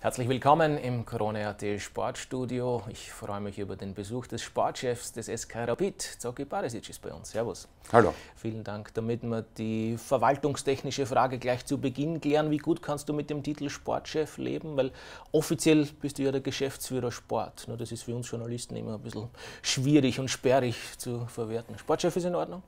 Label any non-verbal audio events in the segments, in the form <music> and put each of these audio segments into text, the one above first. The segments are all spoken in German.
Herzlich willkommen im Krone.at Sportstudio. Ich freue mich über den Besuch des Sportchefs des SK Rapid. Zoki Baresic ist bei uns. Servus. Hallo. Vielen Dank. Damit wir die verwaltungstechnische Frage gleich zu Beginn klären, wie gut kannst du mit dem Titel Sportchef leben? Weil offiziell bist du ja der Geschäftsführer Sport. Nur das ist für uns Journalisten immer ein bisschen schwierig und sperrig zu verwerten. Sportchef ist in Ordnung?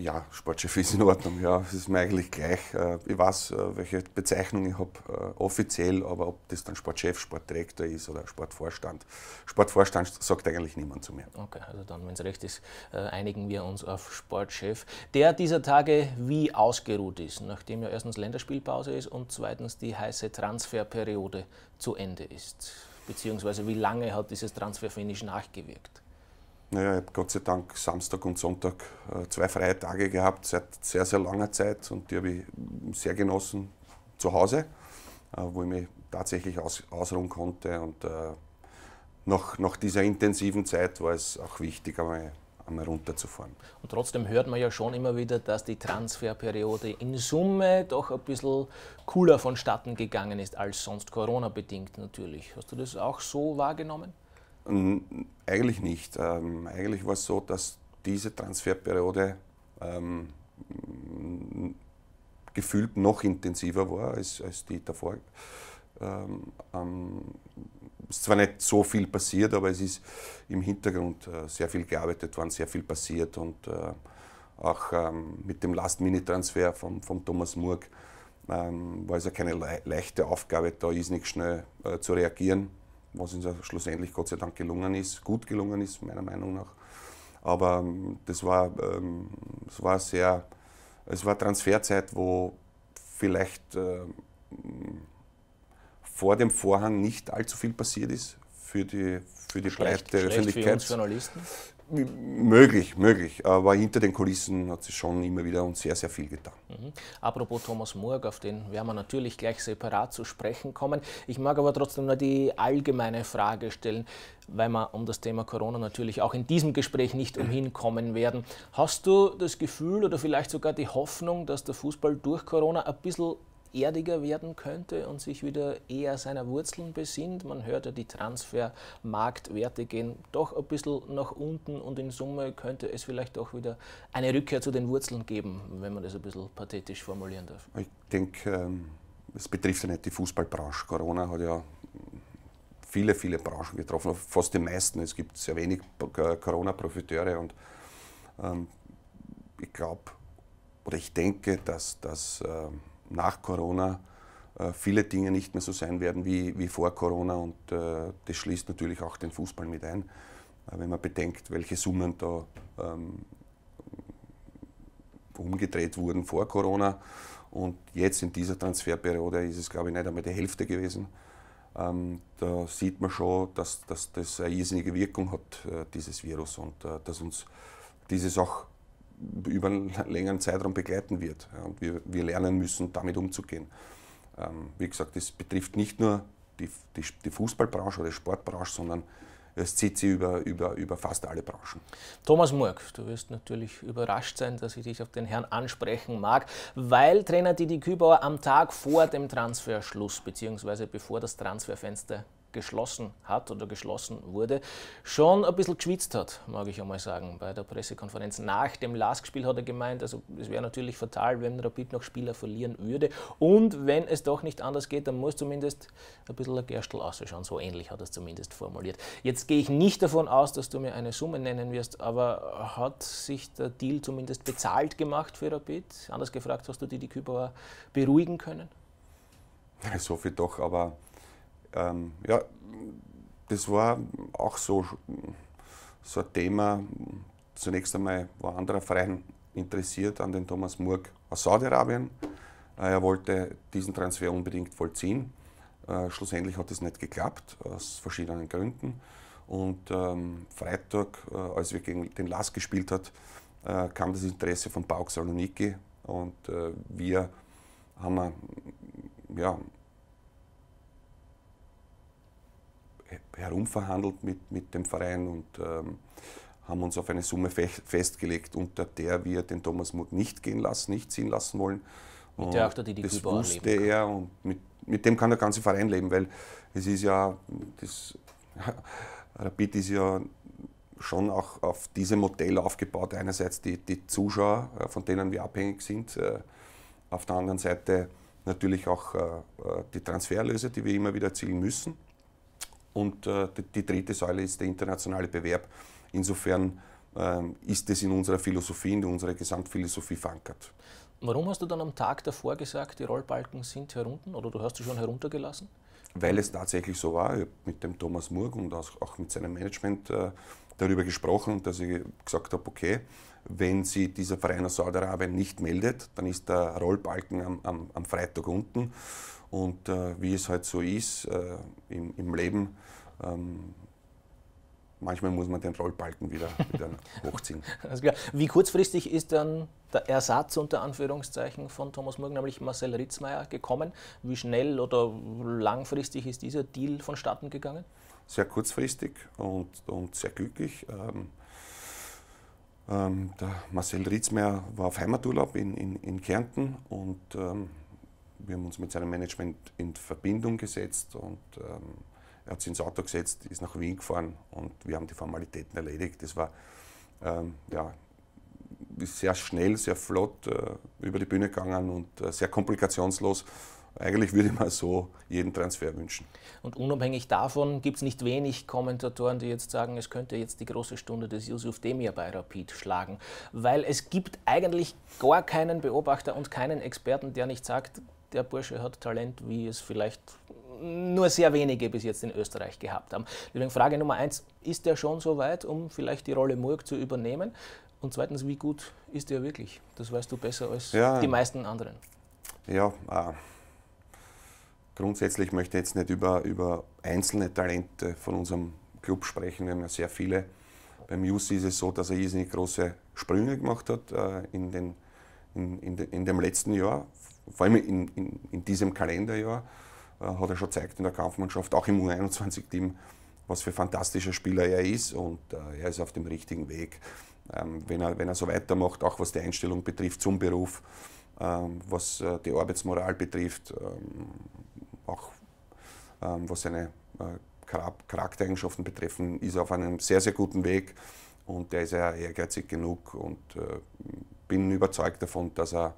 Ja, Sportchef ist in Ordnung, ja, es ist mir eigentlich gleich. Äh, ich weiß, äh, welche Bezeichnung ich habe äh, offiziell, aber ob das dann Sportchef, Sportdirektor ist oder Sportvorstand. Sportvorstand sagt eigentlich niemand zu mir. Okay, also dann, wenn es recht ist, einigen wir uns auf Sportchef, der dieser Tage wie ausgeruht ist, nachdem ja erstens Länderspielpause ist und zweitens die heiße Transferperiode zu Ende ist. Beziehungsweise wie lange hat dieses Transferfinish nachgewirkt? Naja, ich habe Gott sei Dank Samstag und Sonntag äh, zwei freie Tage gehabt, seit sehr, sehr langer Zeit und die habe ich sehr genossen zu Hause, äh, wo ich mich tatsächlich aus, ausruhen konnte. Und äh, nach, nach dieser intensiven Zeit war es auch wichtig, einmal, einmal runterzufahren. Und trotzdem hört man ja schon immer wieder, dass die Transferperiode in Summe doch ein bisschen cooler vonstatten gegangen ist als sonst Corona-bedingt natürlich. Hast du das auch so wahrgenommen? Eigentlich nicht. Ähm, eigentlich war es so, dass diese Transferperiode ähm, gefühlt noch intensiver war als, als die davor. Ähm, ähm, ist zwar nicht so viel passiert, aber es ist im Hintergrund äh, sehr viel gearbeitet worden, sehr viel passiert und äh, auch ähm, mit dem Last-Minute-Transfer von, von Thomas Murg ähm, war es ja keine le leichte Aufgabe, da ist nicht schnell äh, zu reagieren was uns ja schlussendlich Gott sei Dank gelungen ist, gut gelungen ist, meiner Meinung nach. Aber ähm, das war, das ähm, war sehr, es war Transferzeit, wo vielleicht ähm, vor dem Vorhang nicht allzu viel passiert ist für die, für die schlecht, breite schlecht Öffentlichkeit. Für uns Journalisten? Möglich, möglich. Aber hinter den Kulissen hat sie schon immer wieder und sehr, sehr viel getan. Mhm. Apropos Thomas Murg, auf den werden wir natürlich gleich separat zu sprechen kommen. Ich mag aber trotzdem nur die allgemeine Frage stellen, weil wir um das Thema Corona natürlich auch in diesem Gespräch nicht umhin kommen werden. Hast du das Gefühl oder vielleicht sogar die Hoffnung, dass der Fußball durch Corona ein bisschen erdiger werden könnte und sich wieder eher seiner Wurzeln besinnt. Man hört ja, die Transfermarktwerte gehen doch ein bisschen nach unten und in Summe könnte es vielleicht doch wieder eine Rückkehr zu den Wurzeln geben, wenn man das ein bisschen pathetisch formulieren darf. Ich denke, ähm, es betrifft ja nicht die Fußballbranche. Corona hat ja viele, viele Branchen getroffen, fast die meisten. Es gibt sehr wenig Corona-Profiteure und ähm, ich glaube, oder ich denke, dass, das ähm, nach Corona äh, viele Dinge nicht mehr so sein werden wie, wie vor Corona und äh, das schließt natürlich auch den Fußball mit ein, äh, wenn man bedenkt, welche Summen da ähm, umgedreht wurden vor Corona und jetzt in dieser Transferperiode ist es glaube ich nicht einmal die Hälfte gewesen. Ähm, da sieht man schon, dass, dass das eine irrsinnige Wirkung hat, dieses Virus und dass uns dieses auch über einen längeren Zeitraum begleiten wird. Ja, und wir, wir lernen müssen, damit umzugehen. Ähm, wie gesagt, das betrifft nicht nur die, die, die Fußballbranche oder die Sportbranche, sondern es zieht sie über, über, über fast alle Branchen. Thomas Murg, du wirst natürlich überrascht sein, dass ich dich auf den Herrn ansprechen mag, weil Trainer Didi Kübauer am Tag vor dem Transferschluss bzw. bevor das Transferfenster geschlossen hat oder geschlossen wurde, schon ein bisschen geschwitzt hat, mag ich einmal sagen. Bei der Pressekonferenz nach dem Lask-Spiel hat er gemeint, also es wäre natürlich fatal, wenn Rapid noch Spieler verlieren würde. Und wenn es doch nicht anders geht, dann muss zumindest ein bisschen ein Gerstel ausschauen. So ähnlich hat er es zumindest formuliert. Jetzt gehe ich nicht davon aus, dass du mir eine Summe nennen wirst, aber hat sich der Deal zumindest bezahlt gemacht für Rapid? Anders gefragt, hast du die, die Kübauer beruhigen können? <laughs> So viel doch, aber ähm, ja, das war auch so, so ein Thema. Zunächst einmal war ein anderer Verein interessiert an den Thomas Murg aus Saudi-Arabien. Äh, er wollte diesen Transfer unbedingt vollziehen. Äh, schlussendlich hat es nicht geklappt, aus verschiedenen Gründen. Und ähm, Freitag, äh, als wir gegen den Lass gespielt hat, äh, kam das Interesse von Pauk Saloniki. Und äh, wir haben äh, ja, herumverhandelt mit, mit dem Verein und ähm, haben uns auf eine Summe fe festgelegt, unter der wir den Thomas Mut nicht gehen lassen, nicht ziehen lassen wollen. Mit der auch der Didi das wusste er und mit, mit dem kann der ganze Verein leben, weil es ist ja, das, <laughs> Rapid ist ja schon auch auf diesem Modell aufgebaut. Einerseits die, die Zuschauer, äh, von denen wir abhängig sind, äh, auf der anderen Seite natürlich auch äh, die Transferlöse, die wir immer wieder erzielen müssen. Und äh, die, die, dritte Säule ist der internationale Bewerb. Insofern ähm, ist es in unserer Philosophie, in unserer Gesamtphilosophie verankert. Warum hast du dann am Tag davor gesagt, die Rollbalken sind herunten oder du hast sie schon heruntergelassen? Weil es tatsächlich so war. Ich habe mit dem Thomas Murg und auch mit seinem Management äh, darüber gesprochen und dass ich gesagt habe, okay, wenn sich dieser Verein aus Saudi-Arabien nicht meldet, dann ist der Rollbalken am, am, am Freitag unten. Und äh, wie es halt so ist äh, im, im, Leben, ähm, manchmal muss man den Rollbalken wieder, wieder <laughs> hochziehen. Alles klar. Wie kurzfristig ist dann der Ersatz unter Anführungszeichen von Thomas Morgen, nämlich Marcel Ritzmeier, gekommen? Wie schnell oder langfristig ist dieser Deal vonstatten gegangen? Sehr kurzfristig und, und sehr glücklich. Ähm, ähm, der Marcel Ritzmeier war auf Heimaturlaub in, in, in Kärnten und ähm, wir haben uns mit seinem Management in Verbindung gesetzt und ähm, er hat sich ins Auto gesetzt, ist nach Wien gefahren und wir haben die Formalitäten erledigt. Das war ähm, ja, sehr schnell, sehr flott äh, über die Bühne gegangen und äh, sehr komplikationslos. Eigentlich würde ich man so jeden Transfer wünschen. Und unabhängig davon gibt es nicht wenig Kommentatoren, die jetzt sagen, es könnte jetzt die große Stunde des Yusuf Demir bei Rapid schlagen. Weil es gibt eigentlich gar keinen Beobachter und keinen Experten, der nicht sagt, der Bursche hat Talent, wie es vielleicht nur sehr wenige bis jetzt in Österreich gehabt haben. Deswegen Frage Nummer eins, ist er schon so weit, um vielleicht die Rolle Murg zu übernehmen? Und zweitens, wie gut ist er wirklich? Das weißt du besser als ja. die ähm, meisten anderen. Ja, äh, grundsätzlich möchte ich jetzt nicht über, über einzelne Talente von unserem Club sprechen. Wir haben ja sehr viele. Beim Jussi ist es so, dass er irrsinnig große Sprünge gemacht hat äh, in, den, in, in, de, in dem letzten Jahr vor allem in, in, in diesem Kalenderjahr, äh, hat er schon gezeigt in der Kampfmannschaft, auch im U21-Team, was für fantastischer Spieler er ist und äh, er ist auf dem richtigen Weg. Ähm, wenn, er, wenn er so weitermacht, auch was die Einstellung betrifft zum Beruf, ähm, was äh, die Arbeitsmoral betrifft, ähm, auch ähm, was seine äh, Charaktereigenschaften betreffen, ist er auf einem sehr, sehr guten Weg und er ist ja ehrgeizig genug und äh, bin überzeugt davon, dass er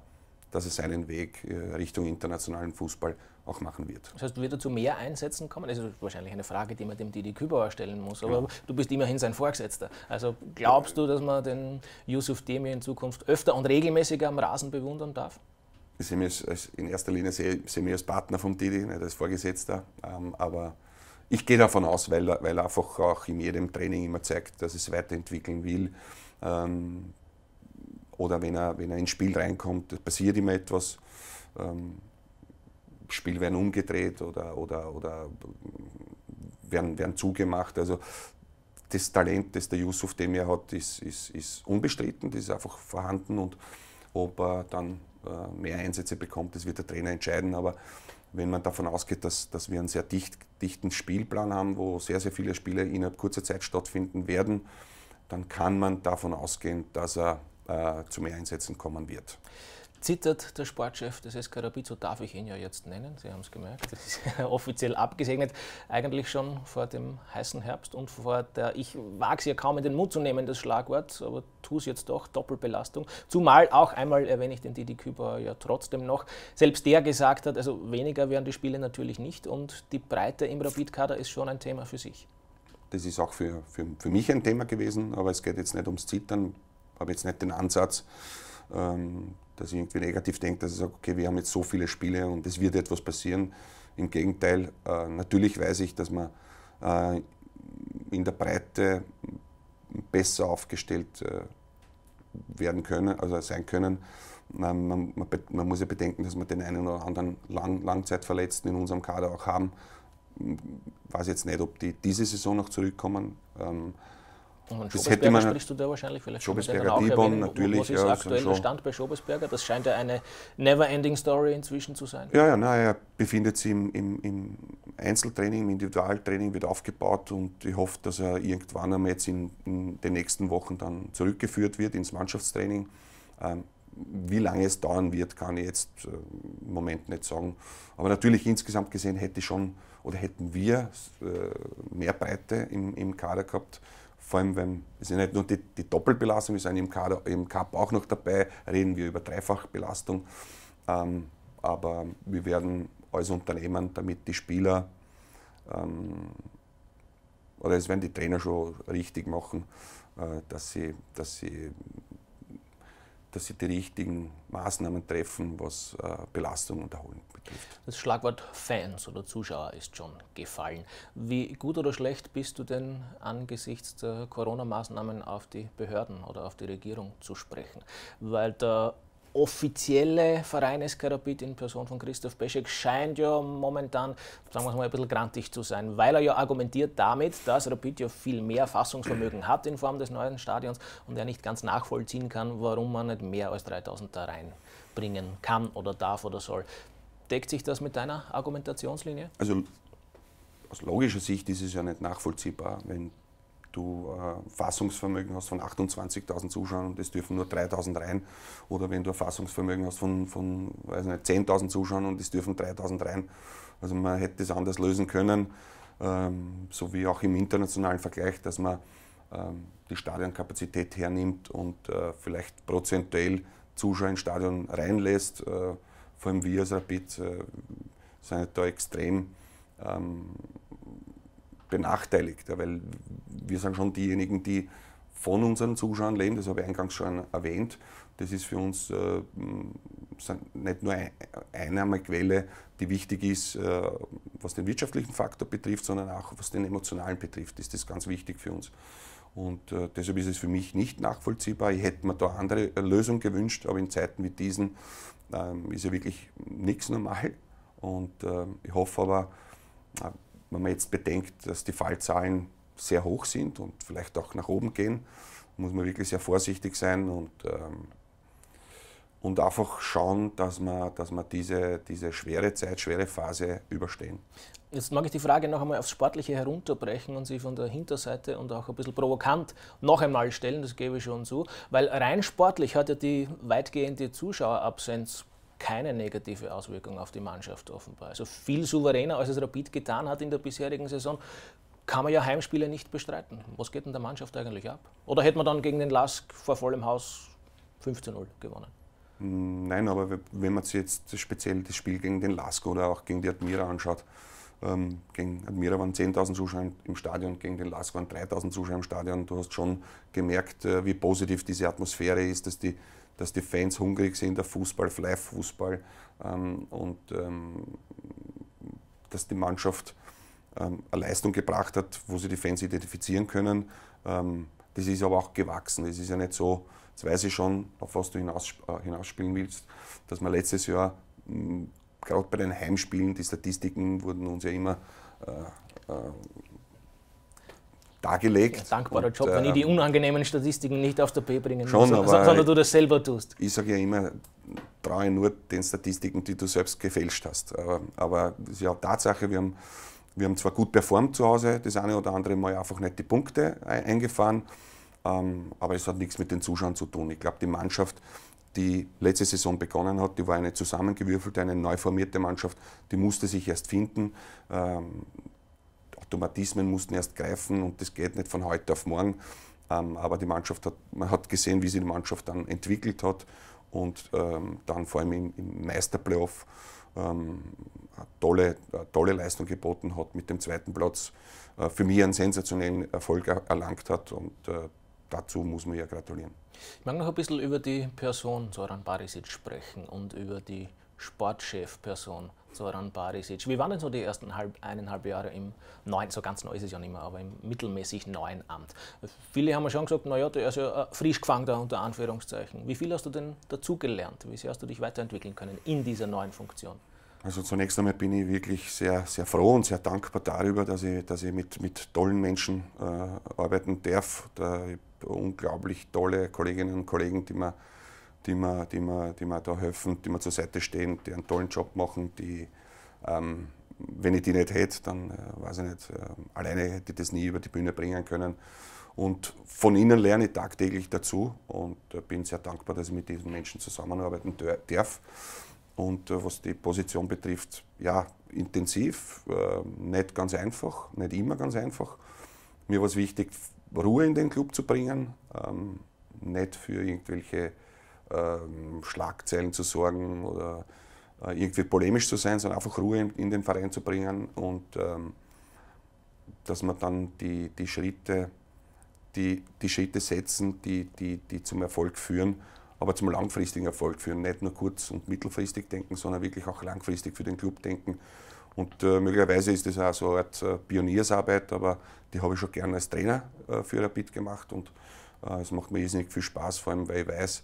dass er seinen Weg äh, Richtung internationalen Fußball auch machen wird. Das heißt, wird er zu mehr Einsätzen kommen? Das ist wahrscheinlich eine Frage, die man dem Didi Kübauer stellen muss, aber ja. Genau. du bist immerhin sein Vorgesetzter. Also glaubst du, dass man den Yusuf Demir in Zukunft öfter und regelmäßiger am Rasen bewundern darf? Ich sehe mich als, in erster Linie sehe, sehe mich als Partner vom Didi, nicht als Vorgesetzter, ähm, aber ich gehe davon aus, weil, weil er einfach auch in jedem Training immer zeigt, dass es weiterentwickeln will, ähm, oder wenn er, wenn er ins Spiel reinkommt, passiert ihm etwas, ähm, Spiel werden umgedreht oder, oder, oder werden, werden zugemacht. Also das Talent, das der Yusuf dem er hat, ist, ist, ist unbestritten, das ist einfach vorhanden und ob er dann äh, mehr Einsätze bekommt, das wird der Trainer entscheiden, aber wenn man davon ausgeht, dass, dass wir einen sehr dicht, dichten Spielplan haben, wo sehr, sehr viele Spiele innerhalb kurzer Zeit stattfinden werden, dann kann man davon ausgehen, dass er äh, zu mehr Einsätzen kommen wird. Zittert der Sportchef des SK so darf ich ihn ja jetzt nennen, Sie haben es gemerkt, das ist <laughs> offiziell abgesegnet, eigentlich schon vor dem heißen Herbst und vor der, ich wage es ja kaum in den Mund zu nehmen, das Schlagwort, aber tu es jetzt doch, Doppelbelastung, zumal auch einmal erwähne ich den Didi Küber ja trotzdem noch, selbst der gesagt hat, also weniger wären die Spiele natürlich nicht und die Breite im Rapid-Kader ist schon ein Thema für sich. Das ist auch für, für, für mich ein Thema gewesen, aber es geht jetzt nicht ums Zittern, habe jetzt nicht den Ansatz, ähm, dass ich irgendwie negativ denke, dass ich sage, okay, wir haben jetzt so viele Spiele und es wird etwas passieren. Im Gegenteil, äh, natürlich weiß ich, dass man äh, in der Breite besser aufgestellt äh, werden können, also sein können. Man, man, man, muss ja bedenken, dass wir den einen oder anderen Lang Langzeitverletzten in unserem Kader auch haben. Ich weiß jetzt nicht, ob die diese Saison noch zurückkommen. Ähm, und Schobesberger sprichst du da wahrscheinlich vielleicht Schobesberger Dibon, Schobesberger natürlich. Was ist ja, aktuell der Stand bei Schobesberger? Das scheint ja eine never-ending Story inzwischen zu sein. Ja, ja, na, er befindet sich im, im, im, Einzeltraining, im Individualtraining, wird aufgebaut und ich hoffe, dass er irgendwann einmal jetzt in, in den nächsten Wochen dann zurückgeführt wird ins Mannschaftstraining. Ähm, wie lange es dauern wird, kann ich jetzt äh, im Moment nicht sagen. Aber natürlich insgesamt gesehen hätte schon oder hätten wir äh, mehr Breite im, im Kader gehabt vor allem, wenn es ja nicht halt nur die, die Doppelbelastung ist, im, Kader, im Cup auch noch dabei, reden wir über Dreifachbelastung. Ähm, aber wir werden alles unternehmen, damit die Spieler ähm, oder es werden die Trainer schon richtig machen, äh, dass, sie, dass sie dass sie die richtigen Maßnahmen treffen, was äh, Belastung und Erholung betrifft. Das Schlagwort Fans oder Zuschauer ist schon gefallen. Wie gut oder schlecht bist du denn angesichts der Corona-Maßnahmen auf die Behörden oder auf die Regierung zu sprechen? Weil der offizielle Vereineskarbit in Person von Christoph Peschek scheint ja momentan, sagen wir mal, ein bisschen grantig zu sein, weil er ja argumentiert damit, dass Rapid ja viel mehr Fassungsvermögen hat in Form des neuen Stadions und er nicht ganz nachvollziehen kann, warum man nicht mehr als 3000 da reinbringen kann oder darf oder soll. Deckt sich das mit deiner Argumentationslinie? Also aus logischer Sicht ist es ja nicht nachvollziehbar, wenn du äh, Fassungsvermögen hast von 28.000 Zuschauern und es dürfen nur 3.000 rein. Oder wenn du ein Fassungsvermögen hast von, von 10.000 Zuschauern und es dürfen 3.000 rein. Also man hätte es anders lösen können, ähm, so wie auch im internationalen Vergleich, dass man ähm, die Stadionkapazität hernimmt und äh, vielleicht prozentuell Zuschauer ins Stadion reinlässt. Äh, vor allem wir als Rapid äh, sind da extrem ähm, benachteiligt, weil wir sind schon diejenigen, die von unseren Zuschauern leben, das habe ich eingangs schon erwähnt. Das ist für uns äh, nicht nur eine Einnahmequelle, die wichtig ist, äh, was den wirtschaftlichen Faktor betrifft, sondern auch was den emotionalen betrifft, ist das ganz wichtig für uns. Und äh, deshalb ist es für mich nicht nachvollziehbar. Ich hätte mir da andere äh, Lösung gewünscht, aber in Zeiten wie diesen ähm, ist ja wirklich nichts normal. Und äh, ich hoffe aber, äh, wenn man jetzt bedenkt, dass die Fallzahlen sehr hoch sind und vielleicht auch nach oben gehen, muss man wirklich sehr vorsichtig sein und, ähm, und einfach schauen, dass man, dass man diese, diese schwere Zeit, schwere Phase überstehen. Jetzt mag ich die Frage noch einmal aufs Sportliche herunterbrechen und sie von der Hinterseite und auch ein bisschen provokant noch einmal stellen, das gebe ich schon zu, weil rein sportlich hat ja die weitgehende Zuschauerabsenz keine negative Auswirkung auf die Mannschaft offenbar. Also viel souveräner, als es Rapid getan hat in der bisherigen Saison, kann man ja Heimspiele nicht bestreiten. Was geht denn der Mannschaft eigentlich ab? Oder hätte man dann gegen den Lask vor vollem Haus 15-0 gewonnen? Mm, nein, aber wenn man sich jetzt speziell das Spiel gegen den Lask oder auch gegen die Admira anschaut, ähm, gegen Admira waren 10.000 Zuschauer im Stadion, gegen den Lask waren 3.000 Zuschauer im Stadion. Du hast schon gemerkt, äh, wie positiv diese Atmosphäre ist, dass die dass die Fans hungrig sind auf Fußball, Fly-Fußball ähm, und ähm, dass die Mannschaft ähm, eine Leistung gebracht hat, wo sie die Fans identifizieren können. Ähm, das ist aber auch gewachsen. Es ist ja nicht so, jetzt weiß ich schon, auf was du hinaus, äh, hinausspielen willst, dass man letztes Jahr gerade bei den Heimspielen, die Statistiken wurden uns ja immer äh, äh, dargelegt. Ja, dankbarer und, Job, wenn äh, ich die unangenehmen Statistiken nicht auf der P bringen schon, muss, sondern, sondern du das selber tust. Ich sage ja immer, traue nur den Statistiken, die du selbst gefälscht hast. Aber, aber es ist ja auch Tatsache, wir haben, wir haben zwar gut performt zu Hause, das eine oder andere Mal einfach nicht die Punkte e-, eingefahren, ähm, aber es hat nichts mit den Zuschauern zu tun. Ich glaube, die Mannschaft, die letzte Saison begonnen hat, die war eine zusammengewürfelte, eine neu formierte Mannschaft, die musste sich erst finden. Ähm, Automatismen mussten erst greifen und das geht nicht von heute auf morgen. Ähm, aber die Mannschaft hat, man hat gesehen, wie sich die Mannschaft dann entwickelt hat und ähm, dann vor allem im, im Meisterplayoff ähm, tolle, tolle Leistung geboten hat, mit dem zweiten Platz äh, für mich einen sensationellen Erfolg erlangt hat und äh, dazu muss man ja gratulieren. Ich mag noch ein bisschen über die Person Soran Barisic sprechen und über die Sportchefperson Zoran Barisic. Wie waren denn so die ersten halb, eineinhalb Jahre im neuen, so ganz neu ist es ja nicht mehr, aber im mittelmäßig neuen Amt? Viele haben ja schon gesagt, naja, der ist ja äh, frisch gefangen da unter Anführungszeichen. Wie viel hast du denn dazugelernt? Wie sehr hast du dich weiterentwickeln können in dieser neuen Funktion? Also zunächst einmal bin ich wirklich sehr, sehr froh und sehr dankbar darüber, dass ich, dass ich mit, mit tollen Menschen äh, arbeiten darf. Da ich unglaublich tolle Kolleginnen und Kollegen, die mir die mir, die, mir, die mir da helfen, die mir zur Seite stehen, die einen tollen Job machen, die, ähm, wenn ich die nicht hätte, dann äh, weiß ich nicht, äh, alleine hätte ich das nie über die Bühne bringen können. Und von ihnen lerne ich tagtäglich dazu und äh, bin sehr dankbar, dass ich mit diesen Menschen zusammenarbeiten darf. Und äh, was die Position betrifft, ja, intensiv, äh, nicht ganz einfach, nicht immer ganz einfach. Mir war es wichtig, Ruhe in den Club zu bringen, ähm, nicht für irgendwelche ähm, Schlagzeilen zu sorgen oder äh, irgendwie polemisch zu sein, sondern einfach Ruhe in, den Verein zu bringen und ähm, dass man dann die, die, Schritte, die, die Schritte setzen, die, die, die zum Erfolg führen, aber zum langfristigen Erfolg führen. Nicht nur kurz- und mittelfristig denken, sondern wirklich auch langfristig für den Club denken. Und äh, möglicherweise ist das auch so eine Art äh, Pioniersarbeit, aber die habe ich schon gerne als Trainer für Rapid gemacht und es macht mir irrsinnig viel Spaß, vor allem weil ich weiß,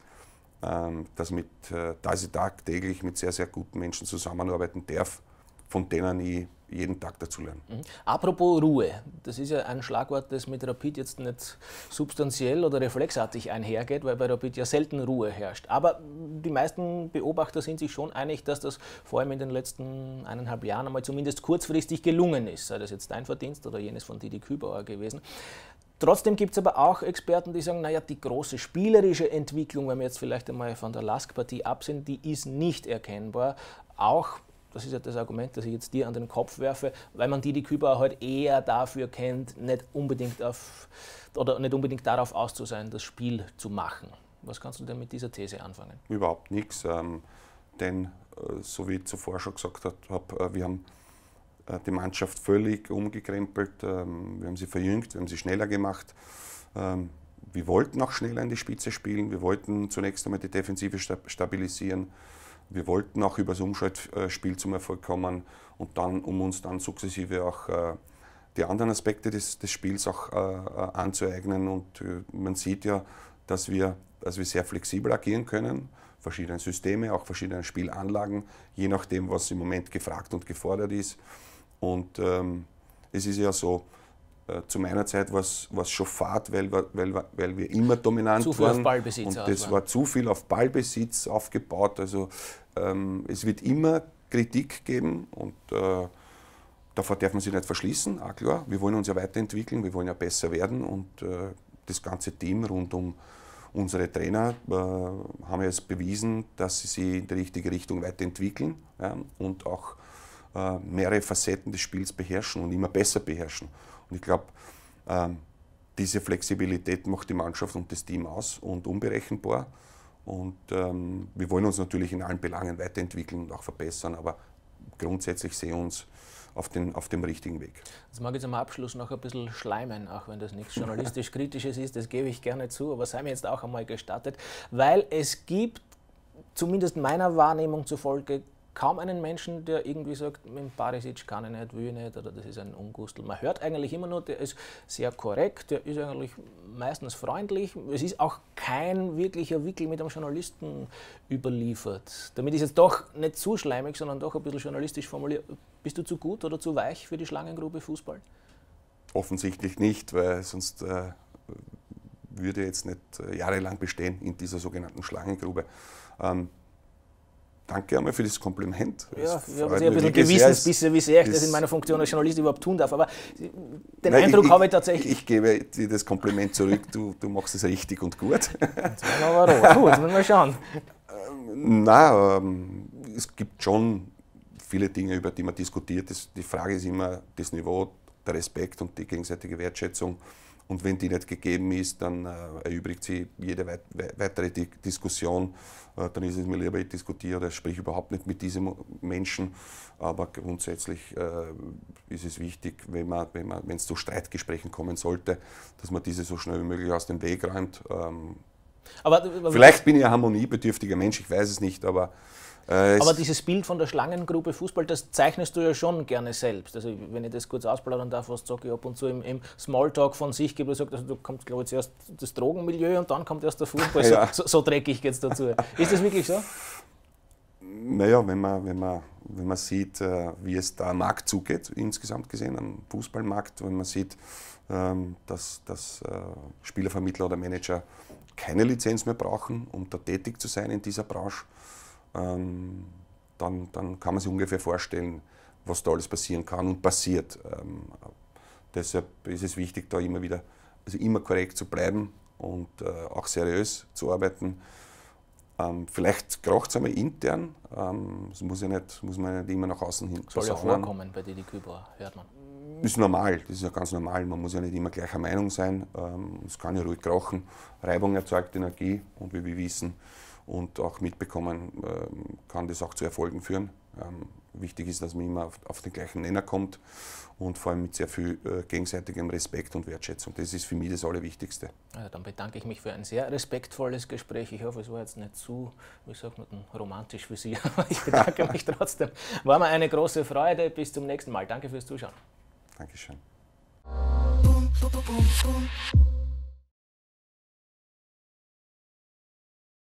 ähm, dass, mit, äh, dass ich tagtäglich mit sehr, sehr guten Menschen zusammenarbeiten darf, von denen ich jeden Tag dazulernen. Mhm. Apropos Ruhe, das ist ja ein Schlagwort, das mit Rapid jetzt nicht substanziell oder reflexartig einhergeht, weil bei Rapid ja selten Ruhe herrscht. Aber die meisten Beobachter sind sich schon einig, dass das vor allem in den letzten eineinhalb Jahren einmal zumindest kurzfristig gelungen ist, sei das jetzt dein Verdienst oder jenes von Didi Kübauer gewesen. Trotzdem gibt es aber auch Experten, die sagen, naja, die große spielerische Entwicklung, wenn wir jetzt vielleicht einmal von der Lask-Partie absehen, die ist nicht erkennbar. Auch das ist ja das Argument, das ich jetzt dir an den Kopf werfe, weil man die die Kübauer halt eher dafür kennt, nicht unbedingt auf oder nicht unbedingt darauf aus zu sein, das Spiel zu machen. Was kannst du denn mit dieser These anfangen? Überhaupt nichts, ähm, denn äh, so wie ich zuvor schon gesagt habe, äh, wir haben die Mannschaft völlig umgekrempelt. Ähm, wir haben sie verjüngt, wir haben sie schneller gemacht. Ähm, wir wollten auch schneller in die Spitze spielen. Wir wollten zunächst einmal die Defensive stabilisieren. Wir wollten auch über das Umschaltspiel zum Erfolg kommen und dann, um uns dann sukzessive auch äh, die anderen Aspekte des, des Spiels auch äh, äh, anzueignen. Und man sieht ja, dass wir, dass wir sehr flexibel agieren können Verschiedene Systeme, auch verschiedene Spielanlagen, je nachdem, was im Moment gefragt und gefordert ist. Und ähm, es ist ja so, äh, zu meiner Zeit war es schon fad, weil, weil, weil wir immer dominant zu viel waren. Auf Ballbesitz und das war zu viel auf Ballbesitz aufgebaut. Also ähm, es wird immer Kritik geben und äh, davor darf man sich nicht verschließen. Ah, klar, wir wollen uns ja weiterentwickeln, wir wollen ja besser werden und äh, das ganze Team rund um unsere Trainer äh, haben jetzt bewiesen, dass sie sich in die richtige Richtung weiterentwickeln ja, und auch äh, mehrere Facetten des Spiels beherrschen und immer besser beherrschen. Und ich glaube, ähm, diese Flexibilität macht die Mannschaft und das Team aus und unberechenbar. Und ähm, wir wollen uns natürlich in allen Belangen weiterentwickeln und auch verbessern, aber grundsätzlich sehen wir uns auf, den, auf dem richtigen Weg. Jetzt mag ich zum Abschluss noch ein bisschen schleimen, auch wenn das nichts journalistisch Kritisches ist, das gebe ich gerne zu, aber sei mir jetzt auch einmal gestattet, weil es gibt, zumindest meiner Wahrnehmung zufolge, kaum einen Menschen, der irgendwie sagt, mit Parisic kann ich nicht, will ich nicht, oder das ist ein Ungustel. Man hört eigentlich immer nur, der ist sehr korrekt, der ist eigentlich meistens freundlich. Es ist auch kein wirklicher Wickel mit einem Journalisten überliefert. Damit ist jetzt doch nicht zu schleimig, sondern doch ein bisschen journalistisch formuliert. Bist du zu gut oder zu weich für die Schlangengrube Fußball? Offensichtlich nicht, weil sonst äh, würde jetzt nicht äh, jahrelang bestehen in dieser sogenannten Schlangengrube. Ähm, Danke einmal für das Kompliment. Ja, ich habe ein bisschen gewissens, wie sehr ich das in meiner Funktion als Journalist überhaupt tun darf. Aber den Nein, Eindruck ich, habe ich tatsächlich. Ich gebe dir das Kompliment zurück, du, du machst es richtig und gut. Jetzt aber gut, müssen wir schauen. Ähm, Nein, ähm, es gibt schon viele Dinge, über die man diskutiert. die Frage ist immer das Niveau, der Respekt und die gegenseitige Wertschätzung. Und wenn die nicht gegeben ist, dann äh, erübrigt sie jede weit, weitere Di Diskussion. Äh, dann ist es mir lieber, ich diskutiere, spreche überhaupt nicht mit diesem Menschen. Aber grundsätzlich äh, ist es wichtig, wenn man, wenn man, es zu Streitgesprächen kommen sollte, dass man diese so schnell wie möglich aus dem Weg räumt. Ähm, aber, aber Vielleicht bin ich ein harmoniebedürftiger Mensch, ich weiß es nicht, aber äh, Aber dieses Bild von der Schlangengruppe Fußball, das zeichnest du ja schon gerne selbst. Also wenn ich das kurz ausplaudern darf, was sage ich ab und zu im, im Smalltalk von sich gebe, sagt, also, du kommst, glaube ich zuerst das Drogenmilieu und dann kommt erst der Fußball. Ja. So, so, so dreckig geht es dazu. Ist das wirklich so? Naja, wenn man, wenn man, wenn man sieht, äh, wie es da am Markt zugeht, insgesamt gesehen, am Fußballmarkt, wenn man sieht, ähm, dass, dass äh, Spielervermittler oder Manager keine Lizenz mehr brauchen, um da tätig zu sein in dieser Branche, ähm, dann, dann kann man sich ungefähr vorstellen, was da alles passieren kann und passiert. Ähm, deshalb ist es wichtig, da immer wieder, also immer korrekt zu bleiben und äh, auch seriös zu arbeiten. Ähm, vielleicht kracht es einmal intern, ähm, das muss, ja nicht, muss man ja nicht immer nach außen hin. Soll ja vorkommen bei Didi Kübauer, hört man. Ist normal, das ist ja ganz normal, man muss ja nicht immer gleicher Meinung sein, ähm, es kann ja ruhig krachen. Reibung erzeugt Energie und wie wir wissen, und auch mitbekommen, ähm, kann das auch zu Erfolgen führen. Ähm, wichtig ist, dass man immer auf, den gleichen Nenner kommt und vor allem mit sehr viel äh, gegenseitigem Respekt und Wertschätzung. Das ist für mich das Allerwichtigste. Also dann bedanke ich mich für ein sehr respektvolles Gespräch. Ich hoffe, es war jetzt nicht zu, wie sagt man, romantisch für Sie. <laughs> aber ich bedanke mich trotzdem. War mir eine große Freude. Bis zum nächsten Mal. Danke fürs Zuschauen. Dankeschön.